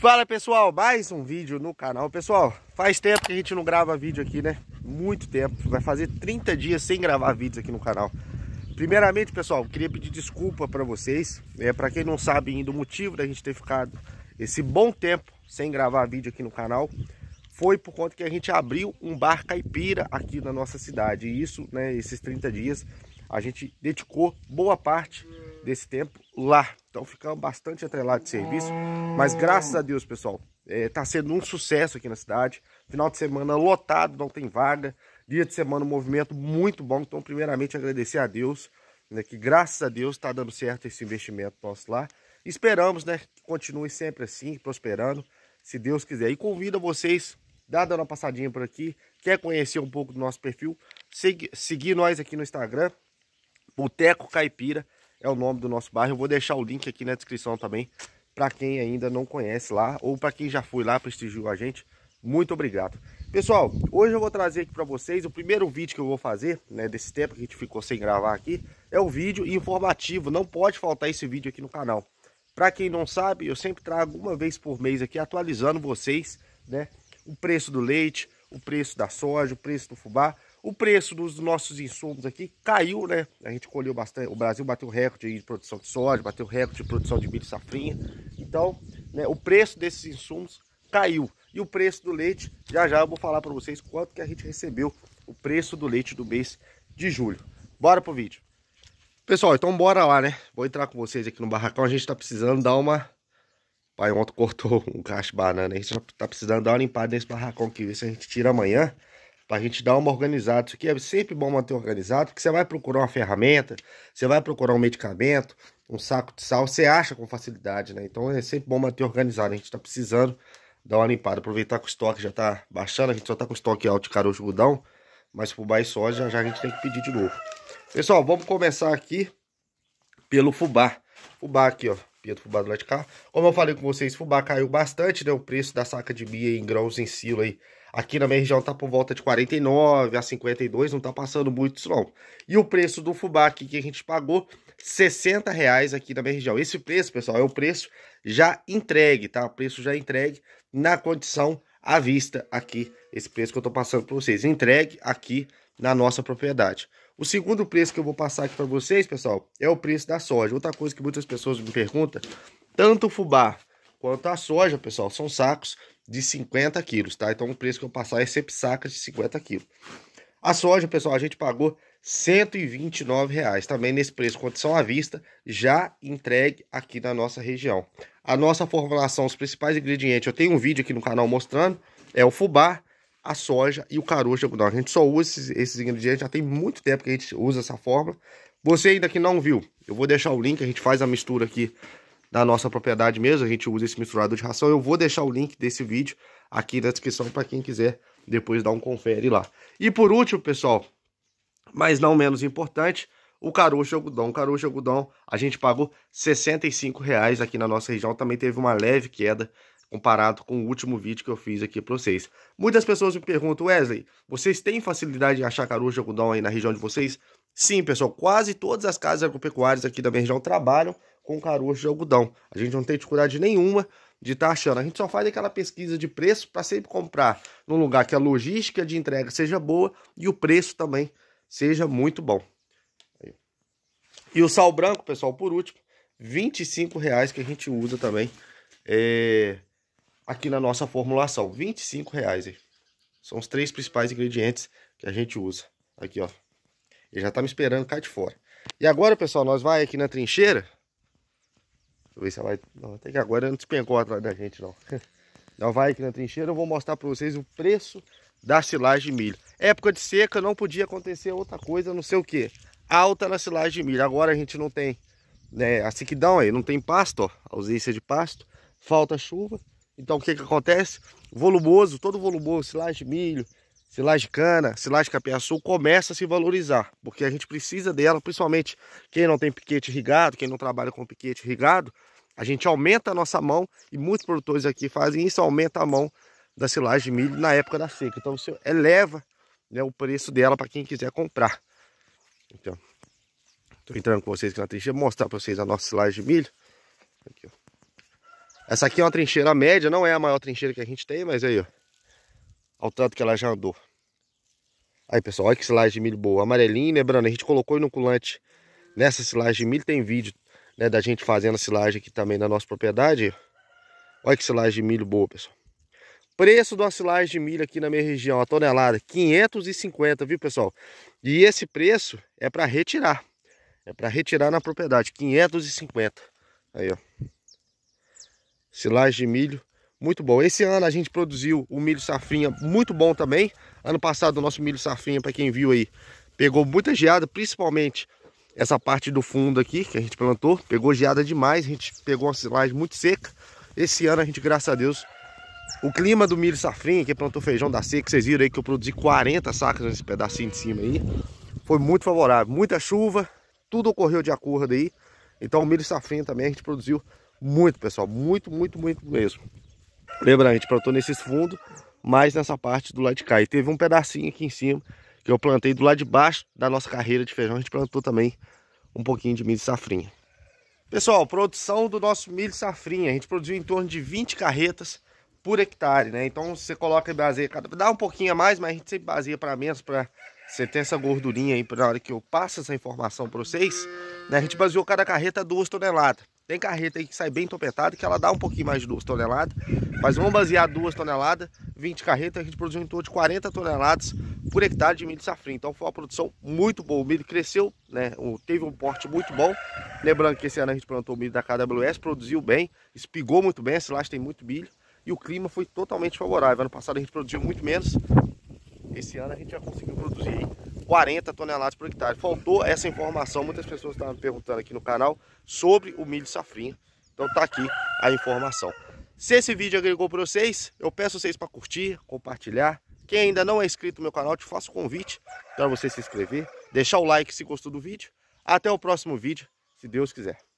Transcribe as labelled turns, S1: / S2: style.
S1: Fala pessoal, mais um vídeo no canal Pessoal, faz tempo que a gente não grava vídeo aqui, né? Muito tempo, vai fazer 30 dias sem gravar vídeos aqui no canal Primeiramente, pessoal, queria pedir desculpa para vocês é, né? Para quem não sabe ainda o motivo da gente ter ficado esse bom tempo sem gravar vídeo aqui no canal Foi por conta que a gente abriu um bar caipira aqui na nossa cidade E isso, né, esses 30 dias, a gente dedicou boa parte desse tempo lá. Então ficamos bastante atrelados de serviço, mas graças a Deus, pessoal, está é, sendo um sucesso aqui na cidade. Final de semana lotado, não tem vaga. Dia de semana um movimento muito bom. Então, primeiramente, agradecer a Deus, né, que graças a Deus está dando certo esse investimento nosso lá. Esperamos né, que continue sempre assim, prosperando, se Deus quiser. E convido vocês, dá dando uma passadinha por aqui, quer conhecer um pouco do nosso perfil, seguir nós aqui no Instagram, Boteco Caipira é o nome do nosso bairro. Eu vou deixar o link aqui na descrição também para quem ainda não conhece lá ou para quem já foi lá prestigiou a gente. Muito obrigado. Pessoal, hoje eu vou trazer aqui para vocês o primeiro vídeo que eu vou fazer, né, desse tempo que a gente ficou sem gravar aqui, é um vídeo informativo, não pode faltar esse vídeo aqui no canal. Para quem não sabe, eu sempre trago uma vez por mês aqui atualizando vocês, né, o preço do leite, o preço da soja, o preço do fubá, o preço dos nossos insumos aqui caiu, né? A gente colheu bastante, o Brasil bateu recorde de produção de soja, bateu recorde de produção de milho e safrinha. Então, né, o preço desses insumos caiu. E o preço do leite, já já eu vou falar para vocês quanto que a gente recebeu o preço do leite do mês de julho. Bora pro vídeo. Pessoal, então bora lá, né? Vou entrar com vocês aqui no barracão, a gente está precisando dar uma pai ontem cortou um cacho de banana. A gente tá precisando dar uma limpada nesse barracão que isso a gente tira amanhã. Pra gente dar uma organizada. Isso aqui é sempre bom manter organizado, porque você vai procurar uma ferramenta, você vai procurar um medicamento, um saco de sal, você acha com facilidade, né? Então é sempre bom manter organizado. A gente tá precisando dar uma limpada. Aproveitar que o estoque já tá baixando, a gente só tá com o estoque alto de caroço budão, mas fubá e soja já a gente tem que pedir de novo. Pessoal, vamos começar aqui pelo fubá. Fubá aqui, ó do Fubá do lado de cá. Como eu falei com vocês, Fubá caiu bastante, né? O preço da saca de bia em grãos em silo aí. Aqui na minha região tá por volta de 49 a 52, não tá passando muito isso não. E o preço do Fubá aqui que a gente pagou, 60 reais aqui na minha região. Esse preço, pessoal, é o preço já entregue, tá? O preço já entregue na condição à vista aqui. Esse preço que eu tô passando para vocês, entregue aqui na nossa propriedade. O segundo preço que eu vou passar aqui para vocês, pessoal, é o preço da soja. Outra coisa que muitas pessoas me perguntam, tanto o fubá quanto a soja, pessoal, são sacos de 50 quilos, tá? Então o preço que eu passar é sempre sacas de 50 quilos. A soja, pessoal, a gente pagou 129 reais também nesse preço, condição à vista, já entregue aqui na nossa região. A nossa formulação, os principais ingredientes, eu tenho um vídeo aqui no canal mostrando, é o fubá, a soja e o caroço de algodão. A gente só usa esses, esses, ingredientes, já tem muito tempo que a gente usa essa fórmula. Você ainda que não viu, eu vou deixar o link, a gente faz a mistura aqui da nossa propriedade mesmo, a gente usa esse misturado de ração. Eu vou deixar o link desse vídeo aqui na descrição para quem quiser depois dar um confere lá. E por último, pessoal, mas não menos importante, o caroço de algodão. O caroço de algodão a gente pagou R$ 65 aqui na nossa região, também teve uma leve queda comparado com o último vídeo que eu fiz aqui para vocês. Muitas pessoas me perguntam, Wesley, vocês têm facilidade em achar caroço de algodão aí na região de vocês? Sim, pessoal, quase todas as casas agropecuárias aqui da minha região trabalham com caroço de algodão. A gente não tem dificuldade nenhuma de estar tá achando. A gente só faz aquela pesquisa de preço para sempre comprar num lugar que a logística de entrega seja boa e o preço também seja muito bom. E o sal branco, pessoal, por último, R$ 25 que a gente usa também é, aqui na nossa formulação, 25 reais. São os três principais ingredientes que a gente usa. Aqui, ó. Ele já tá me esperando cá de fora. E agora, pessoal, nós vai aqui na trincheira. Deixa eu ver se ela vai... Não, até que agora não despencou atrás da gente, não. Nós vai aqui na trincheira, eu vou mostrar para vocês o preço da silagem de milho. Época de seca, não podia acontecer outra coisa, não sei o que. Alta na silagem de milho. Agora a gente não tem né, a sequidão aí, não tem pasto, ó, ausência de pasto, falta chuva. Então o que que acontece? Volumoso, todo volumoso, silagem de milho, silagem de cana, silagem de capiaçu, começa a se valorizar, porque a gente precisa dela, principalmente quem não tem piquete irrigado, quem não trabalha com piquete irrigado, a gente aumenta a nossa mão e muitos produtores aqui fazem isso, aumenta a mão da silagem de milho na época da seca. Então você eleva né, o preço dela para quem quiser comprar. Então, estou entrando com vocês aqui na trincheira, mostrar para vocês a nossa silagem de milho. Aqui, ó. Essa aqui é uma trincheira média, não é a maior trincheira que a gente tem, mas aí, ó. Ao tanto que ela já andou. Aí, pessoal, olha que silagem de milho boa. amarelinho lembrando, né, a gente colocou inoculante nessa silagem de milho. Tem vídeo né, da gente fazendo a silagem aqui também na nossa propriedade. Olha que silagem de milho boa, pessoal. Preço de uma silagem de milho aqui na minha região, a tonelada, 550, viu, pessoal? E esse preço é para retirar. É para retirar na propriedade, 550. Aí, ó silagem de milho, muito bom. Esse ano a gente produziu o milho safrinha, muito bom também. Ano passado o nosso milho safrinha, para quem viu aí, pegou muita geada, principalmente essa parte do fundo aqui que a gente plantou. Pegou geada demais, a gente pegou uma silagem muito seca. Esse ano a gente, graças a Deus, o clima do milho safrinha, que plantou feijão da seca, vocês viram aí que eu produzi 40 sacas nesse pedacinho de cima aí. Foi muito favorável, muita chuva, tudo ocorreu de acordo aí. Então o milho safrinha também a gente produziu muito, pessoal. Muito, muito, muito mesmo. Lembra, a gente plantou nesses fundos, mais nessa parte do lado de cá. E teve um pedacinho aqui em cima que eu plantei do lado de baixo da nossa carreira de feijão. A gente plantou também um pouquinho de milho de safrinha. Pessoal, produção do nosso milho safrinha. A gente produziu em torno de 20 carretas por hectare, né? Então você coloca e baseia cada... Dá um pouquinho a mais, mas a gente sempre baseia para menos, para você ter essa gordurinha aí na hora que eu passo essa informação para vocês. Né? A gente baseou cada carreta duas toneladas. Tem carreta aí que sai bem entopetada, que ela dá um pouquinho mais de 2 toneladas. Mas vamos basear 2 toneladas, 20 carretas, a gente produziu em torno de 40 toneladas por hectare de milho safrinha. Então foi uma produção muito boa. O milho cresceu, né? teve um porte muito bom. Lembrando que esse ano a gente plantou milho da KWS, produziu bem, espigou muito bem, esse laje tem muito milho. E o clima foi totalmente favorável. Ano passado a gente produziu muito menos. Esse ano a gente já conseguiu produzir 40 toneladas por hectare. Faltou essa informação, muitas pessoas estavam perguntando aqui no canal sobre o milho safrinha. Então tá aqui a informação. Se esse vídeo agregou para vocês, eu peço vocês para curtir, compartilhar. Quem ainda não é inscrito no meu canal, te faço o convite para você se inscrever, deixar o like se gostou do vídeo. Até o próximo vídeo, se Deus quiser.